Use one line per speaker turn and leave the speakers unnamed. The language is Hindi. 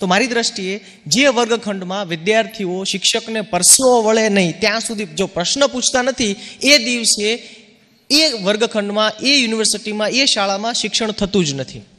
तो मारी दृष्टिए जे वर्गखंड में विद्यार्थी शिक्षक ने परसव वे नही त्या सुधी जो प्रश्न पूछता नहीं ए दिवसे ये वर्गखंड में ए यूनिवर्सिटी में ए शाला में शिक्षण थतुज नहीं